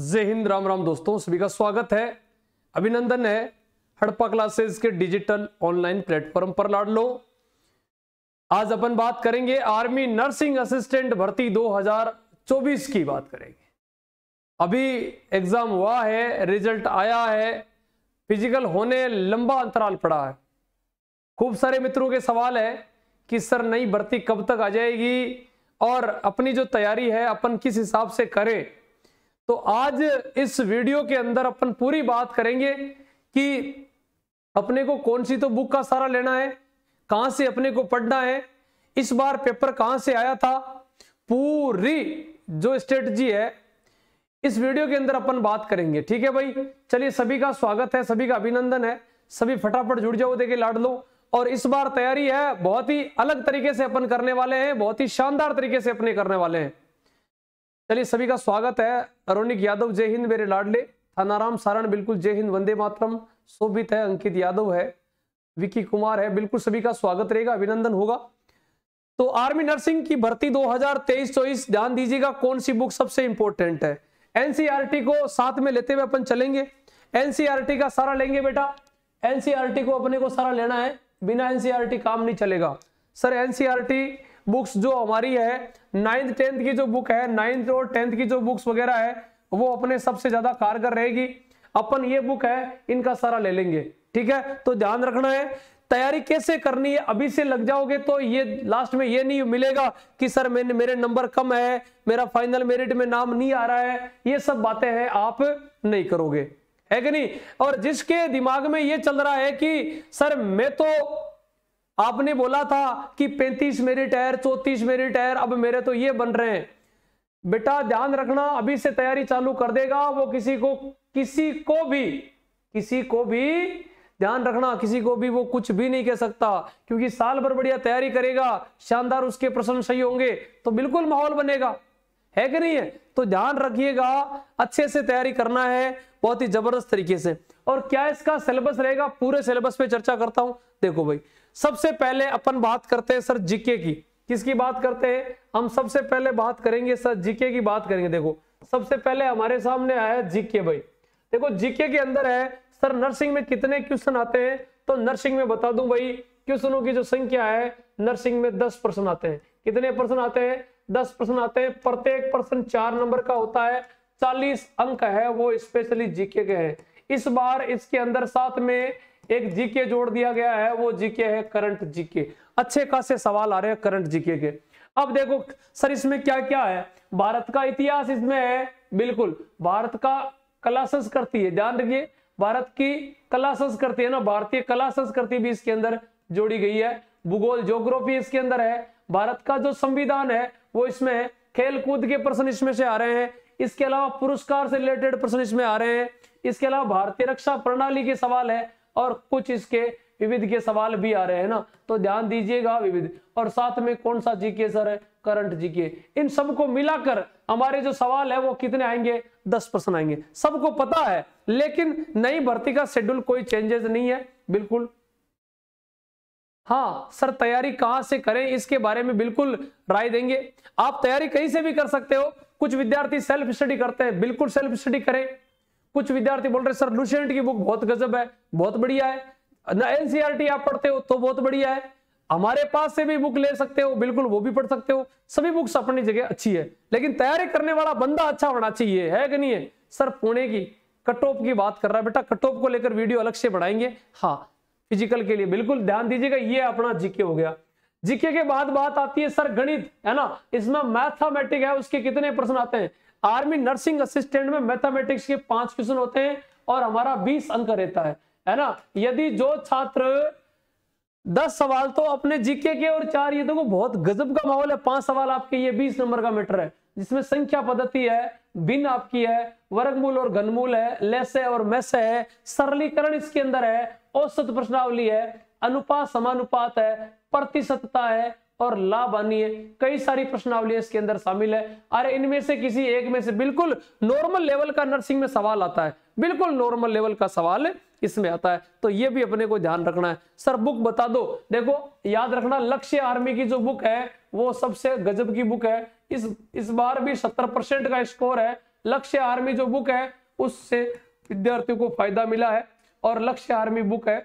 जय हिंद राम राम दोस्तों सभी का स्वागत है अभिनंदन है हड़प्पा क्लासेस के डिजिटल ऑनलाइन प्लेटफॉर्म पर लाड लो आज अपन बात करेंगे आर्मी नर्सिंग असिस्टेंट भर्ती 2024 की बात करेंगे अभी एग्जाम हुआ है रिजल्ट आया है फिजिकल होने लंबा अंतराल पड़ा है खूब सारे मित्रों के सवाल है कि सर नई भर्ती कब तक आ जाएगी और अपनी जो तैयारी है अपन किस हिसाब से करें तो आज इस वीडियो के अंदर अपन पूरी बात करेंगे कि अपने को कौन सी तो बुक का सारा लेना है कहां से अपने को पढ़ना है इस बार पेपर कहां से आया था पूरी जो स्ट्रेटजी है इस वीडियो के अंदर अपन बात करेंगे ठीक है भाई चलिए सभी का स्वागत है सभी का अभिनंदन है सभी फटाफट जुड़ जाओ देखे लाड लो और इस बार तैयारी है बहुत ही अलग तरीके से अपन करने वाले हैं बहुत ही शानदार तरीके से अपने करने वाले हैं चलिए सभी का स्वागत है अरुणिक यादव जय हिंद मेरे लाडले थानाराम सारण बिल्कुल जय हिंद वंदे मातरम शोभित है अंकित यादव है विकी कुमार है बिल्कुल सभी का स्वागत रहेगा अभिनंदन होगा तो आर्मी नर्सिंग की भर्ती 2023 हजार ध्यान दीजिएगा कौन सी बुक सबसे इंपॉर्टेंट है एनसीईआरटी e को साथ में लेते हुए अपन चलेंगे एनसीईआरटी e का सारा लेंगे बेटा एनसीईआरटी e को अपने को सारा लेना है बिना एनसीईआरटी काम नहीं चलेगा सर एनसीईआरटी बुक्स जो हमारी है नाइन्थ टेंथ की जो बुक है नाइन्थ और टेंथ की जो बुक्स वगैरह है वो अपने सबसे ज्यादा कारगर रहेगी अपन ये बुक है इनका सारा ले लेंगे ठीक है तो ध्यान रखना है तैयारी कैसे करनी है अभी से लग जाओगे तो ये लास्ट में ये नहीं मिलेगा कि सर मैंने मेरे नंबर कम है मेरा फाइनल मेरिट में नाम नहीं आ रहा है ये सब बातें हैं आप नहीं करोगे है कि नहीं और जिसके दिमाग में ये चल रहा है कि सर मैं तो आपने बोला था कि 35 मेरिट टायर चौतीस मेरिट टायर अब मेरे तो ये बन रहे हैं बेटा ध्यान रखना अभी से तैयारी चालू कर देगा वो किसी को किसी को भी किसी को भी ध्यान रखना किसी को भी वो कुछ भी नहीं कह सकता क्योंकि साल भर बढ़िया तैयारी करेगा शानदार उसके प्रश्न सही होंगे तो बिल्कुल माहौल बनेगा है कि नहीं है तो ध्यान रखिएगा अच्छे से तैयारी करना है बहुत ही जबरदस्त तरीके से और क्या इसका सिलेबस रहेगा पूरे सिलेबस पे चर्चा करता हूं देखो भाई सबसे पहले अपन बात करते हैं सर जीके की किसकी बात करते हैं हम सबसे पहले बात करेंगे सर जीके की बात करेंगे देखो सबसे पहले हमारे सामने आया जीके भाई देखो जीके के अंदर है सर नर्सिंग में कितने क्वेश्चन आते हैं तो नर्सिंग में बता दूं भाई क्वेश्चनों की जो संख्या है नर्सिंग में दस परसेंट आते हैं कितने परसेंट आते हैं दस प्रश्न आते हैं प्रत्येक प्रश्न चार नंबर का होता है चालीस अंक है वो स्पेशली जीके के हैं इस बार इसके अंदर साथ में एक जीके जोड़ दिया गया है वो जीके है करंट जीके अच्छे खासे सवाल आ रहे हैं करंट जीके के अब देखो सर इसमें क्या क्या है भारत का इतिहास इसमें है बिल्कुल भारत का कला संस्कृति है ध्यान रखिए भारत की कला संस्कृति है ना भारतीय कला संस्कृति भी इसके अंदर जोड़ी गई है भूगोल जोग्राफी इसके अंदर है भारत का जो संविधान है वो इसमें है खेल कूद के प्रश्न इसमें से आ रहे हैं इसके अलावा पुरस्कार से रिलेटेड प्रश्न इसमें आ रहे हैं इसके अलावा भारतीय रक्षा प्रणाली के सवाल है और कुछ इसके विविध के सवाल भी आ रहे हैं ना तो ध्यान दीजिएगा विविध और साथ में कौन सा जीके सर है करंट जीके इन सबको मिलाकर हमारे जो सवाल है वो कितने आएंगे दस प्रश्न आएंगे सबको पता है लेकिन नई भर्ती का शेड्यूल कोई चेंजेस नहीं है बिल्कुल हाँ सर तैयारी कहाँ से करें इसके बारे में बिल्कुल राय देंगे आप तैयारी कहीं से भी कर सकते हो कुछ विद्यार्थी सेल्फ स्टडी करते हैं बिल्कुल सेल्फ स्टडी करें कुछ विद्यार्थी बोल रहे सर लुसेंट की बुक बहुत गजब है बहुत बढ़िया है एनसीआरटी e आप पढ़ते हो तो बहुत बढ़िया है हमारे पास से भी बुक ले सकते हो बिल्कुल वो भी पढ़ सकते हो सभी बुक्स अपनी जगह अच्छी है लेकिन तैयारी करने वाला बंदा अच्छा होना चाहिए है कि नहीं है सर पुणे की कट ऑफ की बात कर रहा है बेटा कट ऑफ को लेकर वीडियो अलग से बढ़ाएंगे हाँ फिजिकल के लिए बिल्कुल ध्यान दीजिएगा ये अपना जीके हो गया जीके के बाद बात आती है सर गणित है ना इसमें मैथामेटिक है उसके कितने प्रश्न आते हैं आर्मी नर्सिंग असिस्टेंट में मैथामेटिक्स के पांच क्वेश्चन होते हैं और हमारा बीस अंक रहता है है ना यदि जो छात्र दस सवाल तो अपने जीके के और चार ये देखो बहुत गजब का माहौल है पांच सवाल आपके ये बीस नंबर का मीटर है जिसमें संख्या पद्धति है बिन आपकी है वर्गमूल और घनमूल है लेस है और मैस है सरलीकरण इसके अंदर है औसत प्रश्नावली है अनुपात समानुपात है प्रतिशतता है और लाभानी है कई सारी प्रश्नावली इसके अंदर शामिल है अरे इनमें से किसी एक में से बिल्कुल नॉर्मल लेवल का नर्सिंग में सवाल आता है बिल्कुल नॉर्मल लेवल का सवाल इसमें आता है तो ये भी अपने को ध्यान रखना है सर बुक बता दो देखो याद रखना लक्ष्य आर्मी की जो बुक है वो सबसे गजब की बुक है इस इस बार भी सत्तर परसेंट का स्कोर है लक्ष्य आर्मी जो बुक है उससे विद्यार्थियों को फायदा मिला है और लक्ष्य आर्मी बुक है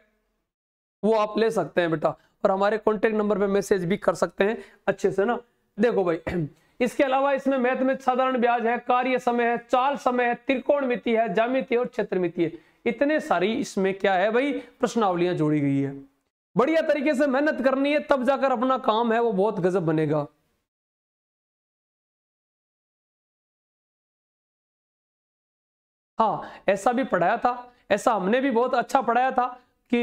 वो आप ले सकते हैं बेटा और हमारे कॉन्टेक्ट नंबर पर मैसेज भी कर सकते हैं अच्छे से ना देखो भाई इसके अलावा इसमें मैथ में साधारण ब्याज है कार्य समय है चाल समय है त्रिकोण मिति है जामिति और क्षेत्र मिति है इतने सारी इसमें क्या है भाई प्रश्नावलियां जोड़ी गई है बढ़िया तरीके से मेहनत करनी है तब जाकर अपना काम है वो बहुत गजब बनेगा हाँ ऐसा भी पढ़ाया था ऐसा हमने भी बहुत अच्छा पढ़ाया था कि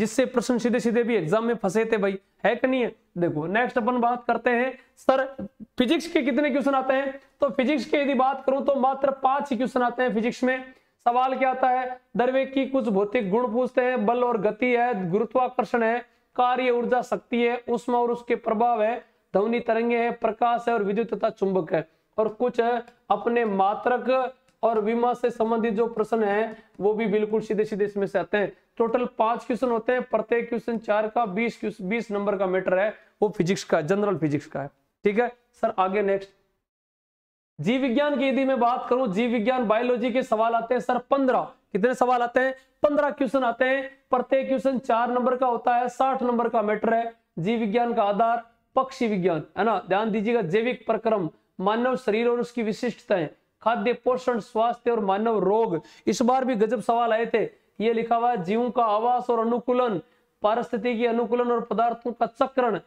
जिससे प्रश्न सीधे सीधे भी एग्जाम में फंसे थे भाई है कि नहीं है देखो नेक्स्ट अपन बात करते हैं सर फिजिक्स के कितने क्वेश्चन आते हैं तो फिजिक्स के यदि बात करूं तो मात्र पांच ही क्वेश्चन आते हैं फिजिक्स में सवाल क्या आता है द्रव्य की कुछ भौतिक गुण पूछते हैं बल और गति है गुरुत्वाकर्षण है कार्य ऊर्जा शक्ति है उष्मा और उसके प्रभाव है ध्वनि तरंगे है प्रकाश है और विद्युत तथा चुंबक है और कुछ अपने मात्रक और बीमा से संबंधित जो प्रश्न है वो भी बिल्कुल सीधे सीधे इसमें से आते हैं टोटल पांच क्वेश्चन होते हैं प्रत्येक क्वेश्चन चार का बीस बीस नंबर का मैटर है वो फिजिक्स का जनरल फिजिक्स का है ठीक है सर आगे नेक्स्ट जीव विज्ञान की यदि मैं बात करूं जीव विज्ञान बायोलॉजी के सवाल आते हैं सर पंद्रह कितने सवाल आते हैं पंद्रह क्वेश्चन आते हैं प्रत्येक क्वेश्चन चार नंबर का होता है साठ नंबर का मैटर है जीव विज्ञान का आधार पक्षी विज्ञान है ना ध्यान दीजिएगा जैविक प्रक्रम मानव शरीर और उसकी विशिष्टताएं खाद्य पोषण स्वास्थ्य और मानव रोग इस बार भी गजब सवाल आए थे ये लिखा हुआ जीवों का आवास और अनुकूलन पारिस्थितिकी अनुकूलन और पदार्थों का चक्रण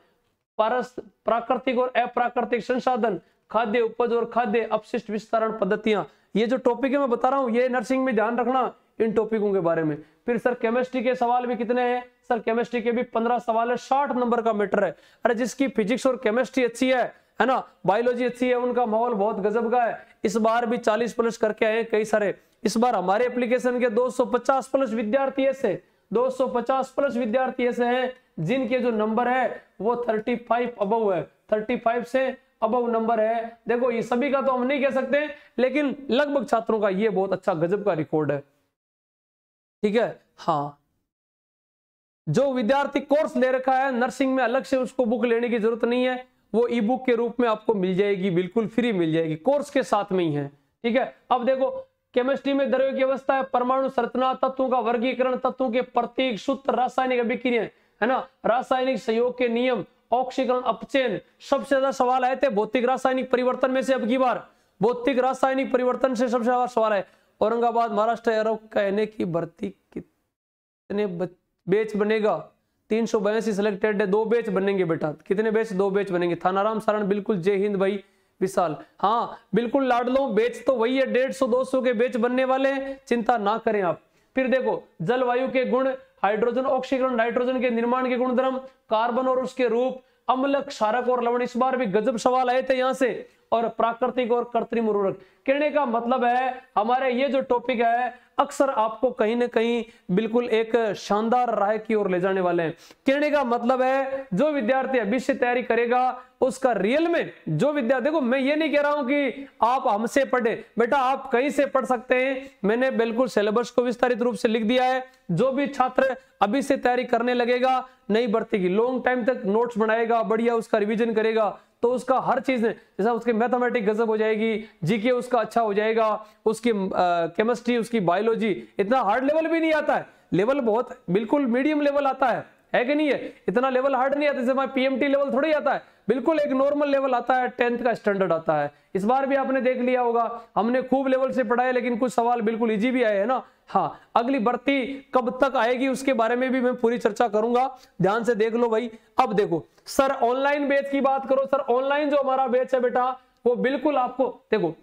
प्राकृतिक और अप्राकृतिक संसाधन खाद्य उपज और खाद्य अपशिष्ट विस्तारण पद्धतियां ये जो टॉपिक है मैं बता रहा हूँ ये नर्सिंग में ध्यान रखना इन टॉपिकों के बारे में फिर सर केमिस्ट्री के सवाल भी कितने हैं सर केमिस्ट्री के भी पंद्रह सवाल है साठ नंबर का मीटर है अरे जिसकी फिजिक्स और केमिस्ट्री अच्छी है है ना बायोलॉजी अच्छी है उनका माहौल बहुत गजब का है इस बार भी 40 प्लस करके आए कई सारे इस बार हमारे एप्लीकेशन के 250 प्लस विद्यार्थी ऐसे 250 प्लस विद्यार्थी ऐसे हैं जिनके जो नंबर है वो 35 अब है 35 से अब नंबर है देखो ये सभी का तो हम नहीं कह सकते लेकिन लगभग छात्रों का ये बहुत अच्छा गजब का रिकॉर्ड है ठीक है हाँ जो विद्यार्थी कोर्स ले रखा है नर्सिंग में अलग से उसको बुक लेने की जरूरत नहीं है वो ई बुक के रूप में आपको मिल जाएगी बिल्कुल फ्री मिल जाएगी कोर्स के साथ में ही है ठीक है अब देखो केमिस्ट्री में द्रव्य की अवस्था है परमाणु संरचना तत्वों का वर्गीकरण तत्वों के प्रतीक सूत्र रासायनिक अभिक्रिया है ना रासायनिक सहयोग के नियम ऑक्सीकरण अपचयन सबसे ज्यादा सवाल आए थे भौतिक रासायनिक परिवर्तन में से अब की बार भौतिक रासायनिक परिवर्तन से सबसे ज्यादा सवाल है औरंगाबाद महाराष्ट्र एरो कहने की भर्ती कितने बेच बनेगा तीन सौ बयासी सिलेक्टेड है दो बैच बनेंगे बेटा कितने बैच दो बैच बनेंगे थानाराम सारण बिल्कुल जय हिंद भाई विशाल हाँ बिल्कुल लाडलो बेच तो वही है डेढ़ सौ दो सौ के बेच बनने वाले हैं चिंता ना करें आप फिर देखो जलवायु के गुण हाइड्रोजन ऑक्सीकरण नाइट्रोजन के निर्माण के गुणधर्म कार्बन और उसके रूप अम्ल क्षारक और लवण इस बार भी गजब सवाल आए थे यहाँ से और प्राकृतिक और कृत्रिम उर्वरक कहने का मतलब है हमारे ये जो टॉपिक है अक्सर आपको कहीं ना कहीं बिल्कुल एक शानदार राय की ओर ले जाने वाले हैं कहने का मतलब है जो विद्यार्थी अभी से तैयारी करेगा उसका रियल में जो विद्या देखो मैं ये नहीं कह रहा हूं कि आप हमसे पढ़े बेटा आप कहीं से पढ़ सकते हैं मैंने बिल्कुल सिलेबस को विस्तारित रूप से लिख दिया है जो भी छात्र अभी से तैयारी करने लगेगा नई भर्ती की लॉन्ग टाइम तक नोट्स बनाएगा बढ़िया उसका रिविजन करेगा तो उसका हर चीज जैसा उसकी मैथमेटिक गजब हो जाएगी जीके उसका अच्छा हो जाएगा उसकी केमिस्ट्री उसकी बायोलॉजी इतना हार्ड लेवल भी नहीं आता है लेवल बहुत बिल्कुल मीडियम लेवल आता है है कि नहीं है इतना लेवल हार्ड नहीं आता जैसे पीएमटी लेवल थोड़ी आता है बिल्कुल एक नॉर्मल लेवल आता है टेंथ का स्टैंडर्ड आता है इस बार भी आपने देख लिया होगा हमने खूब लेवल से पढ़ाया लेकिन कुछ सवाल बिल्कुल इजी भी आए हैं ना हाँ अगली भर्ती कब तक आएगी उसके बारे में भी मैं पूरी चर्चा करूंगा ध्यान से देख लो भाई अब देखो सर ऑनलाइन बेच की बात करो सर ऑनलाइन जो हमारा बेच है बेटा वो बिल्कुल आपको देखो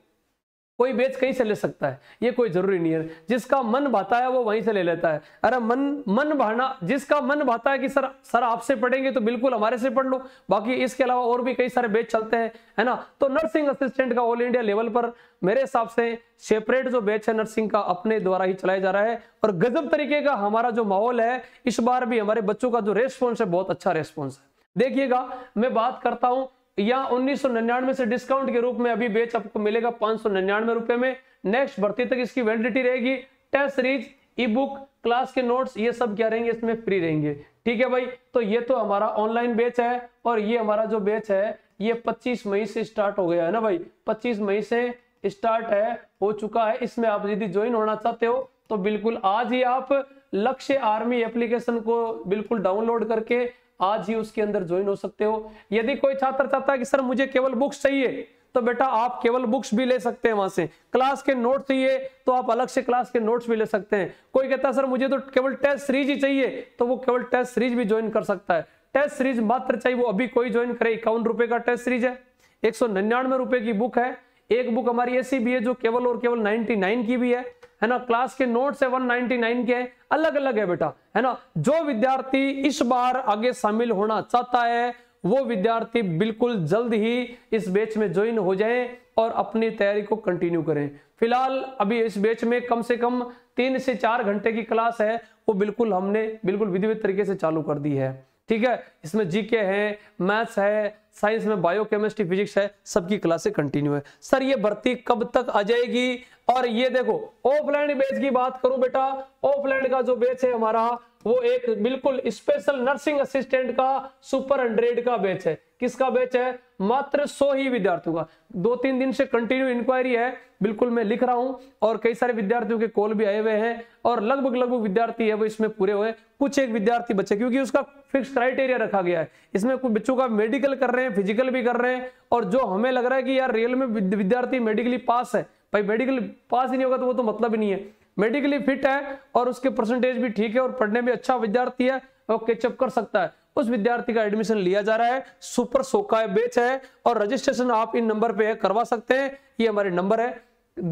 कोई बेच कहीं से ले सकता है ये कोई जरूरी नहीं है जिसका मन भाता है वो वहीं से ले लेता है अरे मन मन भाना जिसका मन भाता है कि सर सर आपसे पढ़ेंगे तो बिल्कुल हमारे से पढ़ लो बाकी इसके अलावा और भी कई सारे बेच चलते हैं है ना तो नर्सिंग असिस्टेंट का ऑल इंडिया लेवल पर मेरे हिसाब से सेपरेट जो बैच है नर्सिंग का अपने द्वारा ही चलाया जा रहा है और गजब तरीके का हमारा जो माहौल है इस बार भी हमारे बच्चों का जो रेस्पॉन्स है बहुत अच्छा रेस्पॉन्स है देखिएगा मैं बात करता हूं या 1999 से डिस्काउंट के रूप में अभी बेच आपको मिलेगा पांच सौ निन्यानवे रुपए में नेक्स्ट भर्ती तक इसकी वैलिडिटी रहेगी test series e book class के नोट्स ये सब क्या रहेंगे इसमें फ्री रहेंगे ठीक है भाई तो ये तो हमारा ऑनलाइन बेच है और ये हमारा जो बेच है ये 25 मई से स्टार्ट हो गया है ना भाई 25 मई से स्टार्ट है हो चुका है इसमें आप यदि ज्वाइन होना चाहते हो तो बिल्कुल आज ही आप लक्ष्य आर्मी एप्लीकेशन को बिल्कुल डाउनलोड करके आज ही उसके अंदर ज्वाइन हो सकते हो यदि कोई छात्र चाहता है कि सर मुझे केवल बुक्स चाहिए तो बेटा आप केवल बुक्स भी ले सकते हैं वहां से क्लास के नोट चाहिए तो आप अलग से क्लास के नोट्स भी ले सकते हैं कोई कहता है सर मुझे तो केवल टेस्ट सीरीज ही चाहिए तो वो केवल टेस्ट सीरीज भी ज्वाइन कर सकता है टेस्ट सीरीज मात्र चाहिए वो अभी कोई ज्वाइन करे इक्यावन रुपए का टेस्ट सीरीज है एक सौ निन्यानवे रुपए की बुक है एक बुक हमारी ऐसी भी है जो केवल और केवल 99 की भी है है ना क्लास के नोट्स है 199 के हैं अलग अलग है बेटा है ना जो विद्यार्थी इस बार आगे शामिल होना चाहता है वो विद्यार्थी बिल्कुल जल्द ही इस बेच में ज्वाइन हो जाएं और अपनी तैयारी को कंटिन्यू करें फिलहाल अभी इस बेच में कम से कम तीन से चार घंटे की क्लास है वो बिल्कुल हमने बिल्कुल विधिवत तरीके से चालू कर दी है ठीक है इसमें जीके है मैथ्स है साइंस में बायोकेमिस्ट्री फिजिक्स है सबकी क्लासे कंटिन्यू है सर ये भर्ती कब तक आ जाएगी और ये देखो ऑफलाइन बेच की बात करूं बेटा ऑफलाइन का जो बेच है हमारा वो एक बिल्कुल स्पेशल नर्सिंग असिस्टेंट का सुपर हंड्रेड का बेच है किसका बेच है मात्र सौ ही विद्यार्थियों का दो तीन दिन से कंटिन्यू इंक्वायरी है बिल्कुल मैं लिख रहा हूं और कई सारे विद्यार्थियों के कॉल भी आए हुए हैं और लगभग लगभग विद्यार्थी है वो इसमें पूरे हुए कुछ एक विद्यार्थी बचे क्योंकि उसका फिक्स क्राइटेरिया रखा गया है इसमें कुछ बच्चों का मेडिकल कर रहे हैं फिजिकल भी कर रहे हैं और जो हमें लग रहा है कि यार रियल में विद्यार्थी मेडिकली पास है भाई मेडिकल पास ही नहीं होगा तो वो तो मतलब ही नहीं है मेडिकली फिट है और उसके परसेंटेज भी ठीक है और पढ़ने में अच्छा विद्यार्थी है और कैचअप कर सकता है उस विद्यार्थी का एडमिशन लिया जा रहा है सुपर सोका बेच है और रजिस्ट्रेशन आप इन नंबर पे करवा सकते हैं ये हमारे नंबर है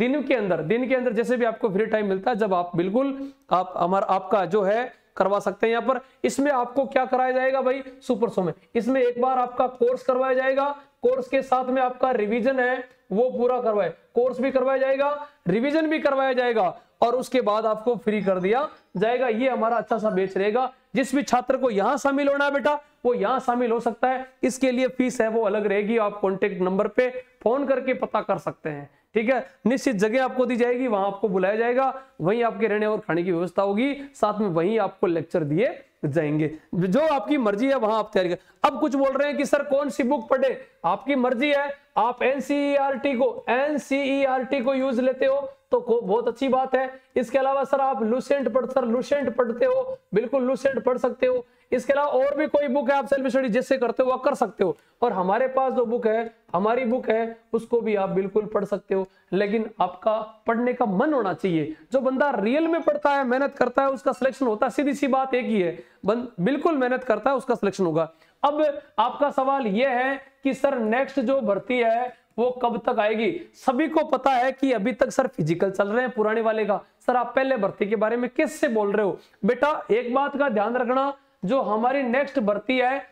दिन के अंदर दिन के अंदर जैसे भी आपको फ्री टाइम मिलता है जब आप बिल्कुल आप हमारा आपका जो है करवा सकते हैं यहाँ पर इसमें आपको क्या कराया जाएगा भाई सुपर सो में इसमें एक बार आपका कोर्स करवाया जाएगा कोर्स के साथ में आपका रिवीजन है वो पूरा करवाए कोर्स भी करवाया जाएगा रिवीजन भी करवाया जाएगा और उसके बाद आपको फ्री कर दिया जाएगा ये हमारा अच्छा सा बेच रहेगा जिस भी छात्र को यहां शामिल होना है बेटा वो यहां शामिल हो सकता है इसके लिए फीस है वो अलग रहेगी आप कॉन्टेक्ट नंबर पे फोन करके पता कर सकते हैं ठीक है निश्चित जगह आपको दी जाएगी वहां आपको बुलाया जाएगा वहीं आपके रहने और खाने की व्यवस्था होगी साथ में वहीं आपको लेक्चर दिए जाएंगे जो आपकी मर्जी है वहां आप तैयारी कर अब कुछ बोल रहे हैं कि सर कौन सी बुक पढ़े आपकी मर्जी है आप एनसीईआरटी e को एनसीईआरटी e को यूज लेते हो तो बहुत अच्छी बात है इसके अलावा सर आप लुसेंट पढ़ सर लुसेंट पढ़ते हो बिल्कुल लुसेंट पढ़ सकते हो इसके अलावा और भी कोई बुक है आप सेल्फ स्टडी जिससे करते हो वह कर सकते हो और हमारे पास जो बुक है हमारी बुक है उसको भी आप बिल्कुल पढ़ सकते हो लेकिन आपका पढ़ने का मन होना चाहिए जो बंदा रियल में पढ़ता है मेहनत करता है उसका सिलेक्शन होता है सीधी सी बात एक ही है बिल्कुल मेहनत करता है उसका सिलेक्शन होगा अब आपका सवाल यह है कि सर नेक्स्ट जो भर्ती है वो कब तक आएगी सभी को पता है कि अभी तक सर फिजिकल चल रहे हैं पुराने वाले का सर आप पहले भर्ती के बारे में किससे बोल रहे हो बेटा एक बात का ध्यान रखना जो हमारी नेक्स्ट भर्ती है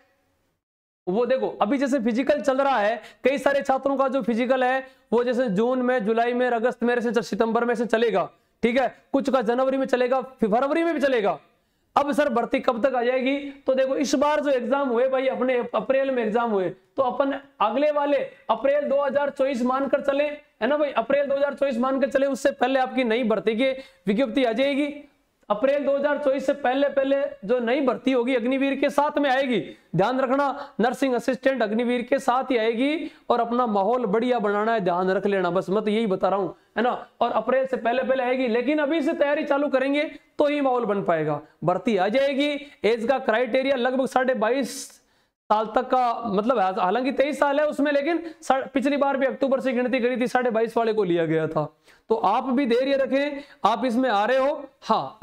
वो देखो अभी जैसे फिजिकल चल रहा है कई सारे छात्रों का जो फिजिकल है वो जैसे जून में जुलाई में अगस्त में सितंबर में से चलेगा ठीक है कुछ का जनवरी में चलेगा फरवरी में भी चलेगा अब सर भर्ती कब तक आ जाएगी तो देखो इस बार जो एग्जाम हुए भाई अपने अप्रैल में एग्जाम हुए तो अपन अगले वाले अप्रैल 2024 मानकर चले है ना भाई अप्रैल 2024 मानकर चले उससे पहले आपकी नई भर्ती की विज्ञप्ति आ जाएगी अप्रैल 2024 से पहले पहले जो नई भर्ती होगी अग्निवीर के साथ में आएगी ध्यान रखना नर्सिंग असिस्टेंट अग्निवीर के साथ ही आएगी और अपना माहौल बढ़िया बनाना है ध्यान रख लेना बस मैं तो यही बता रहा हूं है ना और अप्रैल से पहले पहले आएगी लेकिन अभी से तैयारी चालू करेंगे तो ही माहौल बन पाएगा भर्ती आ जाएगी एज का क्राइटेरिया लगभग साढ़े बाईस साल तक का मतलब हालांकि तेईस साल है उसमें लेकिन पिछली बार भी अक्टूबर से गिनती करी थी साढ़े बाईस वाले को लिया गया था तो आप भी धैर्य रखें आप इसमें आ रहे हो हाँ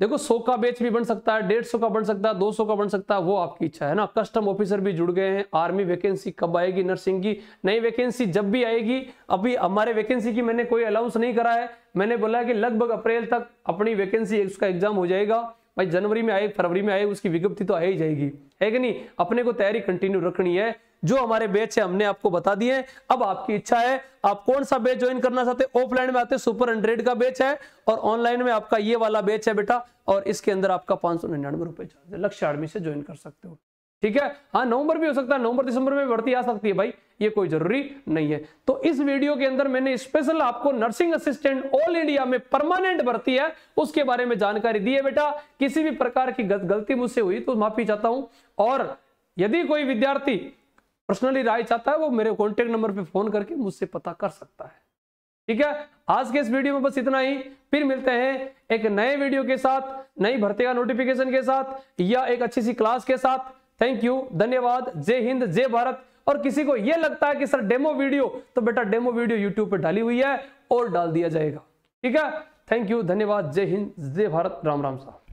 देखो सौ का बेच भी बन सकता है डेढ़ सौ का बन सकता है दो सौ का बन सकता है वो आपकी इच्छा है ना कस्टम ऑफिसर भी जुड़ गए हैं आर्मी वैकेंसी कब आएगी नर्सिंग की नई वैकेंसी जब भी आएगी अभी हमारे वैकेंसी की मैंने कोई अलाउंस नहीं करा है मैंने बोला कि लगभग अप्रैल तक अपनी वैकेंसी उसका एग्जाम हो जाएगा भाई जनवरी में आए फरवरी में आए उसकी विज्ञप्ति तो आ ही जाएगी है कि नहीं अपने को तैयारी कंटिन्यू रखनी है जो हमारे बैच है हमने आपको बता दिए अब आपकी इच्छा है आप कौन सा बैच ज्वाइन करना चाहते हैं ऑफलाइन में आते सुपर हंड्रेड का बैच है और ऑनलाइन में आपका ये वाला बैच है बेटा और इसके अंदर आपका पांच सौ निन्यानवे रुपए चार्ज है लक्ष्य आर्मी से ज्वाइन कर सकते हो ठीक है हाँ नवंबर भी हो सकता है नवंबर दिसंबर में भर्ती आ सकती है भाई ये कोई जरूरी नहीं है तो इस वीडियो के अंदर मैंने स्पेशल आपको नर्सिंग असिस्टेंट ऑल इंडिया में परमानेंट भर्ती है उसके बारे में जानकारी दी है बेटा किसी भी प्रकार की गलती मुझसे हुई तो माफी चाहता हूं और यदि कोई विद्यार्थी पर्सनली राय चाहता है वो मेरे कॉन्टेक्ट नंबर पर फोन करके मुझसे पता कर सकता है ठीक है आज के इस वीडियो में बस इतना ही फिर मिलते हैं एक नए वीडियो के साथ नई भर्ती का नोटिफिकेशन के साथ या एक अच्छी सी क्लास के साथ थैंक यू धन्यवाद जय हिंद जय भारत और किसी को यह लगता है कि सर डेमो वीडियो तो बेटा डेमो वीडियो यूट्यूब पर डाली हुई है और डाल दिया जाएगा ठीक है थैंक यू धन्यवाद जय हिंद जय भारत राम राम साहब